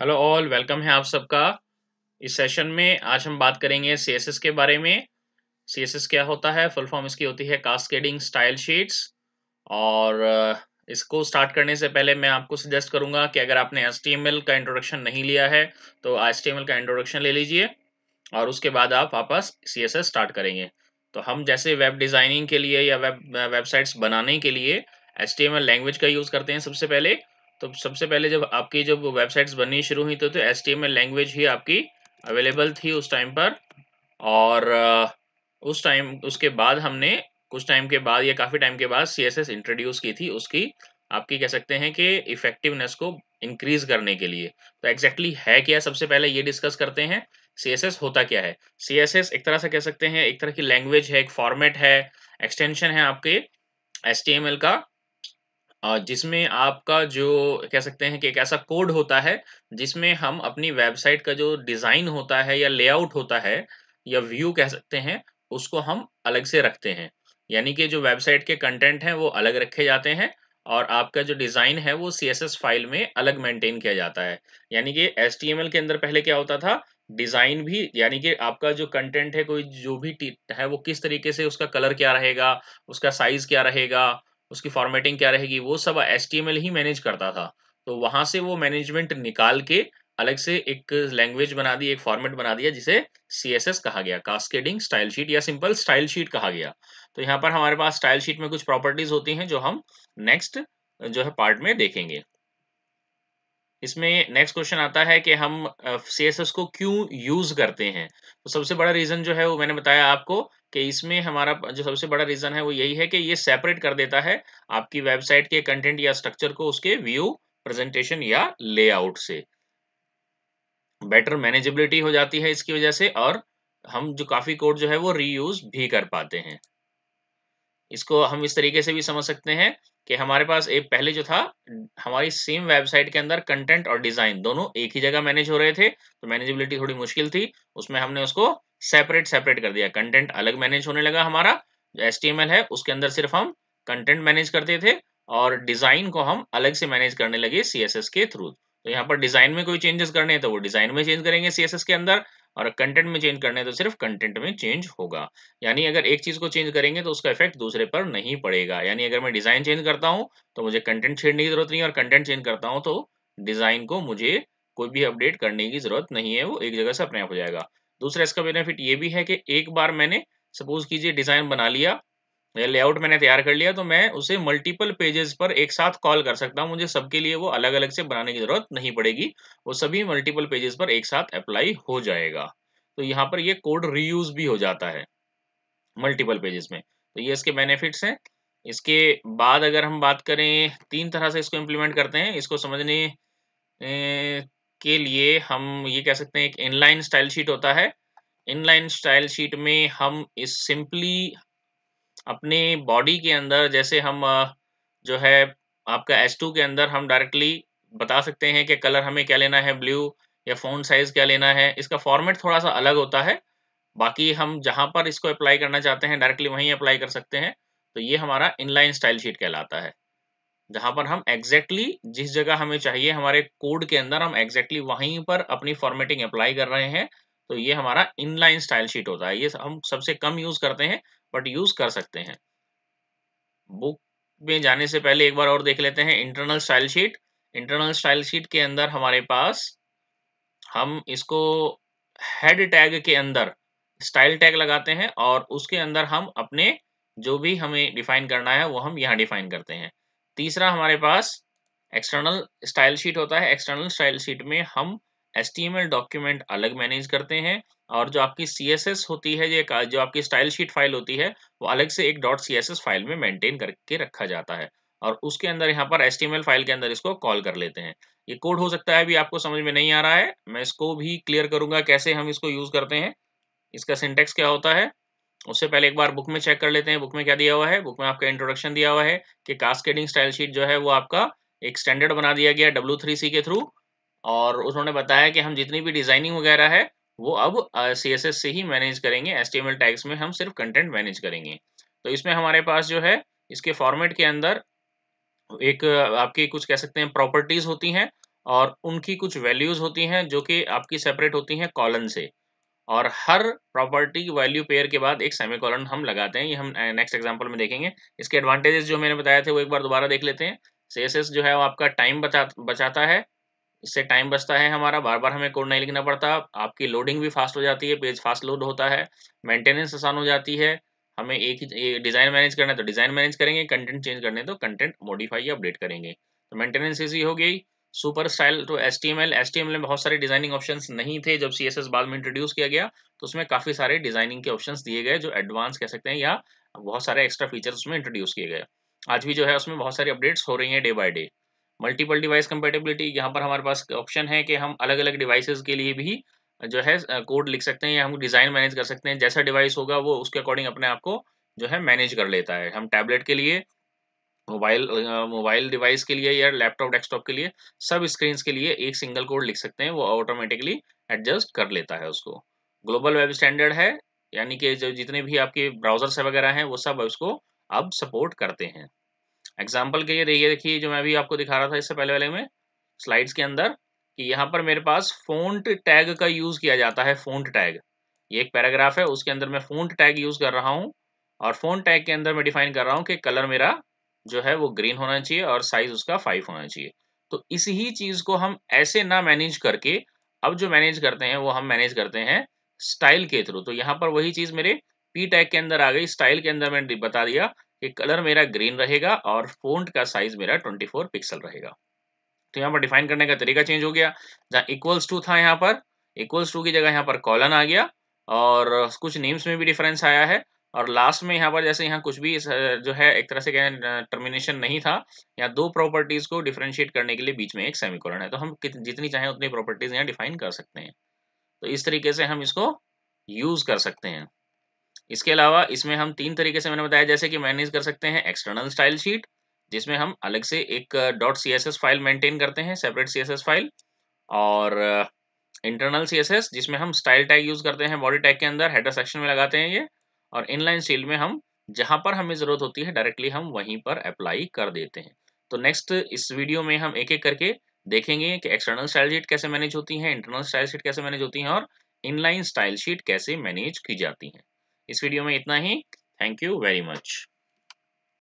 hello all welcome है आप सबका इस सेशन में आज हम बात करेंगे सीएसएस के बारे में सीएसएस क्या होता है फुल फॉर्म इसकी होती है कास्केडिंग स्टाइल शीट्स और इसको स्टार्ट करने से पहले मैं आपको सजेस्ट करूंगा कि अगर आपने एस का इंट्रोडक्शन नहीं लिया है तो एस का इंट्रोडक्शन ले लीजिए और उसके बाद आप वापस सी स्टार्ट करेंगे तो हम जैसे वेब डिज़ाइनिंग के लिए या वेब वेबसाइट्स बनाने के लिए एस लैंग्वेज का यूज़ करते हैं सबसे पहले तो सबसे पहले जब आपकी जब वेबसाइट्स बननी शुरू हुई तो, तो एस लैंग्वेज ही आपकी अवेलेबल थी उस टाइम पर और उस टाइम उसके बाद हमने कुछ टाइम के बाद या काफ़ी टाइम के बाद सी एस एस इंट्रोड्यूस की थी उसकी आपकी कह सकते हैं कि इफेक्टिवनेस को इंक्रीज करने के लिए तो एग्जैक्टली exactly है क्या सबसे पहले ये डिस्कस करते हैं सी एस एस होता क्या है सी एस एस एक तरह से कह सकते हैं एक तरह की लैंग्वेज है एक फॉर्मेट है एक्सटेंशन है आपके एस टी एम एल का जिसमें आपका जो कह सकते हैं कि एक ऐसा कोड होता है जिसमें हम अपनी वेबसाइट का जो डिज़ाइन होता है या लेआउट होता है या व्यू कह सकते हैं उसको हम अलग से रखते हैं यानी कि जो वेबसाइट के कंटेंट हैं वो अलग रखे जाते हैं और आपका जो डिज़ाइन है वो सी फाइल में अलग मेंटेन किया जाता है यानी कि एस के अंदर पहले क्या होता था डिज़ाइन भी यानी कि आपका जो कंटेंट है कोई जो भी है वो किस तरीके से उसका कलर क्या रहेगा उसका साइज़ क्या रहेगा उसकी फॉर्मेटिंग क्या रहेगी वो सब एस ही मैनेज करता था तो वहां से वो मैनेजमेंट निकाल के अलग से एक लैंग्वेज बना दी एक फॉर्मेट बना दिया जिसे सी कहा गया कास्केडिंग स्टाइल शीट या सिंपल स्टाइल शीट कहा गया तो यहाँ पर हमारे पास स्टाइल शीट में कुछ प्रॉपर्टीज होती हैं जो हम नेक्स्ट जो है पार्ट में देखेंगे इसमें नेक्स्ट क्वेश्चन आता है कि हम सी एस एस को क्यों यूज करते हैं तो सबसे बड़ा रीजन जो है वो मैंने बताया आपको कि इसमें हमारा जो सबसे बड़ा रीज़न है वो यही है कि ये सेपरेट कर देता है आपकी वेबसाइट के कंटेंट या स्ट्रक्चर को उसके व्यू प्रेजेंटेशन या लेआउट से बेटर मैनेजेबिलिटी हो जाती है इसकी वजह से और हम जो काफ़ी कोड जो है वो रीयूज भी कर पाते हैं इसको हम इस तरीके से भी समझ सकते हैं कि हमारे पास एक पहले जो था हमारी सेम वेबसाइट के अंदर कंटेंट और डिज़ाइन दोनों एक ही जगह मैनेज हो रहे थे तो मैनेजेबिलिटी थोड़ी मुश्किल थी उसमें हमने उसको सेपरेट सेपरेट कर दिया कंटेंट अलग मैनेज होने लगा हमारा जो एस है उसके अंदर सिर्फ हम कंटेंट मैनेज करते थे और डिजाइन को हम अलग से मैनेज करने लगे सीएसएस के थ्रू तो यहाँ पर डिजाइन में कोई चेंजेस करने हैं तो वो डिजाइन में चेंज करेंगे सीएसएस के अंदर और कंटेंट में चेंज करने तो सिर्फ कंटेंट में चेंज होगा यानी अगर एक चीज को चेंज करेंगे तो उसका इफेक्ट दूसरे पर नहीं पड़ेगा यानी अगर मैं डिजाइन चेंज करता हूँ तो मुझे कंटेंट छेड़ने की जरूरत नहीं है और कंटेंट चेंज करता हूँ तो डिजाइन को मुझे कोई भी अपडेट करने की जरूरत नहीं है वो एक जगह से अपने आप हो जाएगा दूसरा इसका बेनिफिट ये भी है कि एक बार मैंने सपोज कीजिए डिज़ाइन बना लिया या लेआउट मैंने तैयार कर लिया तो मैं उसे मल्टीपल पेजेस पर एक साथ कॉल कर सकता हूँ मुझे सबके लिए वो अलग अलग से बनाने की ज़रूरत नहीं पड़ेगी वो सभी मल्टीपल पेजेस पर एक साथ अप्लाई हो जाएगा तो यहाँ पर ये कोड रीयूज भी हो जाता है मल्टीपल पेजेस में तो ये इसके बेनिफिट्स हैं इसके बाद अगर हम बात करें तीन तरह से इसको इम्प्लीमेंट करते हैं इसको समझने के लिए हम ये कह सकते हैं एक इनलाइन स्टाइल शीट होता है इनलाइन स्टाइल शीट में हम इस सिंपली अपने बॉडी के अंदर जैसे हम जो है आपका एस टू के अंदर हम डायरेक्टली बता सकते हैं कि कलर हमें क्या लेना है ब्लू या फ़ोन साइज़ क्या लेना है इसका फॉर्मेट थोड़ा सा अलग होता है बाकी हम जहाँ पर इसको अप्लाई करना चाहते हैं डायरेक्टली वहीं अप्लाई कर सकते हैं तो ये हमारा इनलाइन स्टाइल शीट कहलाता है जहां पर हम एग्जैक्टली exactly जिस जगह हमें चाहिए हमारे कोड के अंदर हम एग्जैक्टली exactly वहीं पर अपनी फॉर्मेटिंग अप्लाई कर रहे हैं तो ये हमारा इनलाइन स्टाइल शीट होता है ये हम सबसे कम यूज करते हैं बट यूज कर सकते हैं बुक में जाने से पहले एक बार और देख लेते हैं internal style sheet internal style sheet के अंदर हमारे पास हम इसको हेड टैग के अंदर स्टाइल टैग लगाते हैं और उसके अंदर हम अपने जो भी हमें डिफाइन करना है वो हम यहाँ डिफाइन करते हैं तीसरा हमारे पास एक्सटर्नल स्टाइल शीट होता है एक्सटर्नल स्टाइल शीट में हम एस डॉक्यूमेंट अलग मैनेज करते हैं और जो आपकी सी होती है जो आपकी स्टाइल शीट फाइल होती है वो अलग से एक डॉट सी फाइल में मेंटेन करके रखा जाता है और उसके अंदर यहाँ पर एस फाइल के अंदर इसको कॉल कर लेते हैं ये कोड हो सकता है अभी आपको समझ में नहीं आ रहा है मैं इसको भी क्लियर करूंगा कैसे हम इसको यूज करते हैं इसका सिंटेक्स क्या होता है उससे पहले एक बार बुक में चेक कर लेते हैं बुक में क्या दिया हुआ है बुक में आपका इंट्रोडक्शन दिया हुआ है कि कास्केडिंग स्टाइल शीट जो है वो आपका एक स्टैंडर्ड बना दिया गया डब्ल्यू थ्री सी के थ्रू और उन्होंने बताया कि हम जितनी भी डिजाइनिंग वगैरह है वो अब सी एस एस से ही मैनेज करेंगे H T M L tags में हम सिर्फ कंटेंट मैनेज करेंगे तो इसमें हमारे पास जो है इसके फॉर्मेट के अंदर एक आपकी कुछ कह सकते हैं प्रॉपर्टीज होती हैं और उनकी कुछ वैल्यूज होती हैं जो कि आपकी सेपरेट होती हैं कॉलन से और हर प्रॉपर्टी वैल्यू पेयर के बाद एक सेमी कॉलन हम लगाते हैं ये हम नेक्स्ट एग्जाम्पल में देखेंगे इसके एडवांटेजेस जो मैंने बताए थे वो एक बार दोबारा देख लेते हैं सीएसएस जो है वो आपका टाइम बचाता है इससे टाइम बचता है हमारा बार बार हमें कोड नहीं लिखना पड़ता आपकी लोडिंग भी फास्ट हो जाती है पेज फास्ट लोड होता है मेंटेनेंस आसान हो जाती है हमें एक ही डिज़ाइन मैनेज करना है तो डिज़ाइन मैनेज करेंगे कंटेंट चेंज करने तो कंटेंट मॉडिफाई या अपडेट करेंगे तो मेंटेनेंस इसी हो गई सुपर स्टाइल टू तो H T M L H T M L में बहुत सारे डिजाइनिंग ऑप्शन नहीं थे जब सी एस एस बाद में इंट्रोड्यूस किया गया तो उसमें काफी सारे डिजाइनिंग के ऑप्शन दिए गए जो एडवांस कह सकते हैं या बहुत सारे एक्स्ट्रा फीचर्स उसमें इंट्रोड्यूस किए गए आज भी जो है उसमें बहुत सारी अपडेट्स हो रही हैं day by day multiple device compatibility यहाँ पर हमारे पास ऑप्शन है कि हम अलग अलग डिवाइसेस के लिए भी जो है कोड लिख सकते हैं या हम डिज़ाइन मैनेज कर सकते हैं जैसा डिवाइस होगा वो उसके अकॉर्डिंग अपने आप को जो है मैनेज कर लेता है हम टैबलेट के लिए मोबाइल मोबाइल डिवाइस के लिए या लैपटॉप डेस्कटॉप के लिए सब स्क्रीन के लिए एक सिंगल कोड लिख सकते हैं वो ऑटोमेटिकली एडजस्ट कर लेता है उसको ग्लोबल वेब स्टैंडर्ड है यानी कि जो जितने भी आपके ब्राउजर्स वगैरह हैं वो सब उसको अब सपोर्ट करते हैं एग्जाम्पल के लिए देखिए जो मैं अभी आपको दिखा रहा था इससे पहले वाले में स्लाइड्स के अंदर कि यहाँ पर मेरे पास फोन्ट टैग का यूज़ किया जाता है फोन्ट टैग ये एक पैराग्राफ है उसके अंदर मैं फोन्ट टैग यूज़ कर रहा हूँ और फोन टैग के अंदर मैं डिफाइन कर रहा हूँ कि कलर मेरा जो है वो ग्रीन होना चाहिए और साइज उसका फाइव होना चाहिए तो इस ही चीज को हम ऐसे ना मैनेज करके अब जो मैनेज करते हैं वो हम मैनेज करते हैं स्टाइल के थ्रू तो यहाँ पर वही चीज मेरे पी टैग के अंदर आ गई स्टाइल के अंदर मैंने बता दिया कि कलर मेरा ग्रीन रहेगा और फोन्ट का साइज मेरा 24 पिक्सल रहेगा तो यहाँ पर डिफाइन करने का तरीका चेंज हो गया जहाँ इक्वल्स टू था यहाँ पर इक्वल्स टू की जगह यहाँ पर कॉलन आ गया और कुछ नेम्स में भी डिफरेंस आया है और लास्ट में यहाँ पर जैसे यहाँ कुछ भी जो है एक तरह से क्या टर्मिनेशन नहीं था यहाँ दो प्रॉपर्टीज को डिफ्रेंशिएट करने के लिए बीच में एक सेमिकोलन है तो हम जितनी चाहें उतनी प्रॉपर्टीज यहाँ डिफाइन कर सकते हैं तो इस तरीके से हम इसको यूज कर सकते हैं इसके अलावा इसमें हम तीन तरीके से मैंने बताया जैसे कि मैनेज कर सकते हैं एक्सटर्नल स्टाइल शीट जिसमें हम अलग से एक डॉट सी फाइल मेंटेन करते हैं सेपरेट सी फाइल और इंटरनल सी जिसमें हम स्टाइल टैग यूज करते हैं बॉडी टैग के अंदर हेडर सेक्शन में लगाते हैं ये और इनलाइन सील्ड में हम जहां पर हमें ज़रूरत होती है डायरेक्टली हम वहीं पर अप्लाई कर देते हैं तो नेक्स्ट इस वीडियो में हम एक एक करके देखेंगे कि एक्सटर्नल स्टाइल शीट कैसे मैनेज होती है इंटरनल स्टाइल शीट कैसे मैनेज होती है और इनलाइन स्टाइल शीट कैसे मैनेज की जाती है इस वीडियो में इतना ही थैंक यू वेरी मच